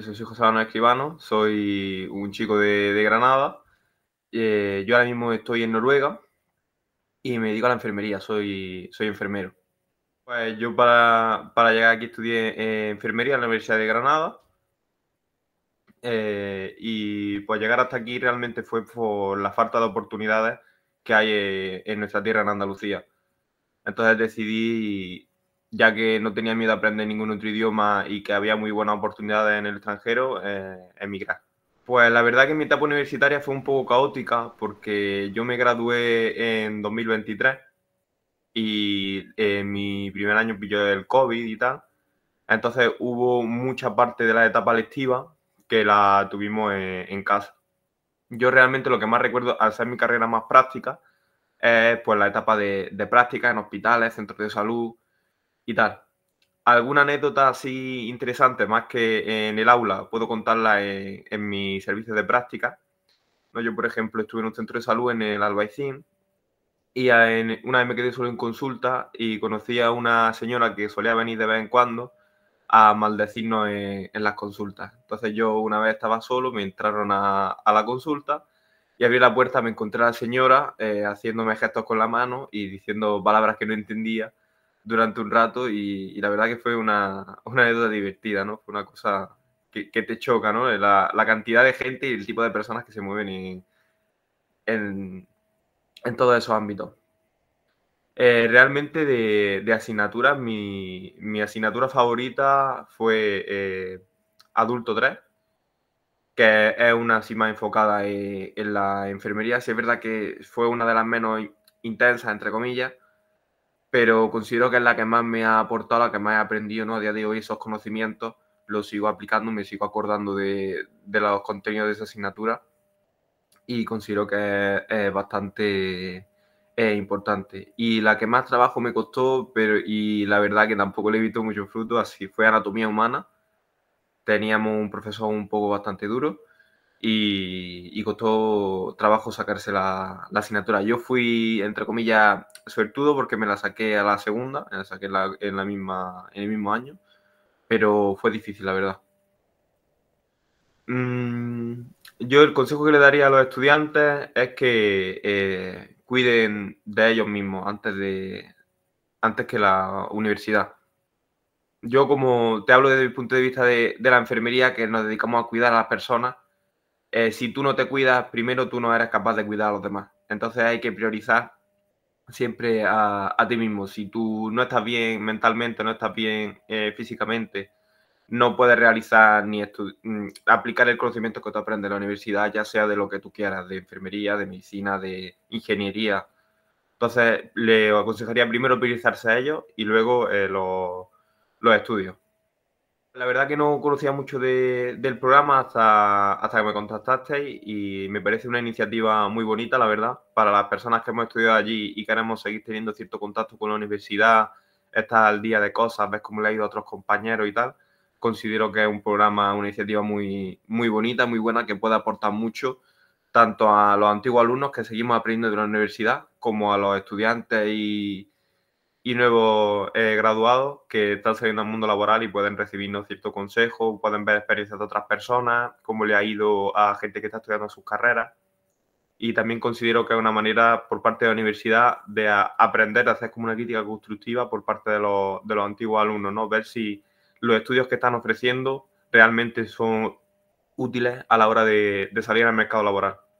yo soy José Manuel Escribano, soy un chico de, Granada. Eh, yo ahora mismo estoy en Noruega y me dedico a la enfermería, soy, soy enfermero. Pues yo para, para llegar aquí estudié eh, enfermería en la Universidad de Granada eh, y pues llegar hasta aquí realmente fue por la falta de oportunidades que hay en nuestra tierra en Andalucía. Entonces decidí ya que no tenía miedo a aprender ningún otro idioma y que había muy buenas oportunidades en el extranjero, eh, emigrar. Pues la verdad que mi etapa universitaria fue un poco caótica porque yo me gradué en 2023 y eh, mi primer año pilló el COVID y tal. Entonces hubo mucha parte de la etapa lectiva que la tuvimos en, casa. Yo realmente lo que más recuerdo al ser mi carrera más práctica es pues la etapa de, de práctica en hospitales, centros de salud, y tal. ¿Alguna anécdota así interesante más que en el aula? Puedo contarla en, mis servicios de práctica. ¿No? Yo, por ejemplo, estuve en un centro de salud en el Albaicín y en, una vez me quedé solo en consulta y conocí a una señora que solía venir de vez en cuando a maldecirnos en, las consultas. Entonces yo una vez estaba solo, me entraron a, la consulta y abrí la puerta, me encontré a la señora eh, haciéndome gestos con la mano y diciendo palabras que no entendía durante un rato y, la verdad que fue una, una, anécdota divertida, ¿no? Fue una cosa que, te choca, ¿no? La, la, cantidad de gente y el tipo de personas que se mueven en, en, todos esos ámbitos. Eh, realmente de, de asignaturas, mi, mi, asignatura favorita fue eh, Adulto 3, que es una así más enfocada eh, en, la enfermería. sí, es verdad que fue una de las menos intensas, entre comillas, pero considero que es la que más me ha aportado, la que más he aprendido, ¿no? A día de hoy esos conocimientos los sigo aplicando, me sigo acordando de, de los contenidos de esa asignatura y considero que es, bastante importante. Y la que más trabajo me costó, pero y la verdad que tampoco le he visto mucho fruto, así fue anatomía humana. Teníamos un profesor un poco bastante duro y, costó trabajo sacarse la, asignatura. Yo fui, entre comillas, suertudo porque me la saqué a la segunda, me la saqué en, la, misma, en el mismo año, pero fue difícil, la verdad. Mm, yo el consejo que le daría a los estudiantes es que eh, cuiden de ellos mismos antes, de, antes que la universidad yo como te hablo desde el punto de vista de, de, la enfermería, que nos dedicamos a cuidar a las personas, eh, si tú no te cuidas primero, tú no eres capaz de cuidar a los demás. Entonces hay que priorizar siempre a, ti mismo. Si tú no estás bien mentalmente, no estás bien eh, físicamente, no puedes realizar ni mm, aplicar el conocimiento que tú aprendes en la universidad, ya sea de lo que tú quieras, de enfermería, de medicina, de ingeniería. Entonces, le aconsejaría primero priorizarse a ellos y luego eh, los estudios. La verdad que no conocía mucho del programa hasta, hasta que me contactasteis y me parece una iniciativa muy bonita, la verdad, para las personas que hemos estudiado allí y queremos seguir teniendo cierto contacto con la universidad, estar al día de cosas, ves cómo le ha ido a otros compañeros y tal. Considero que es un programa, una iniciativa muy, muy bonita, muy buena, que puede aportar mucho tanto a los antiguos alumnos que seguimos aprendiendo de la universidad como a los estudiantes y, y nuevos eh, graduados que están saliendo al mundo laboral y pueden recibirnos cierto consejo, pueden ver experiencias de otras personas, cómo le ha ido a gente que está estudiando sus carreras. Y también considero que es una manera por parte de la universidad de aprender a hacer como una crítica constructiva por parte de los, antiguos alumnos, ¿no? Ver si los estudios que están ofreciendo realmente son útiles a la hora de salir al mercado laboral.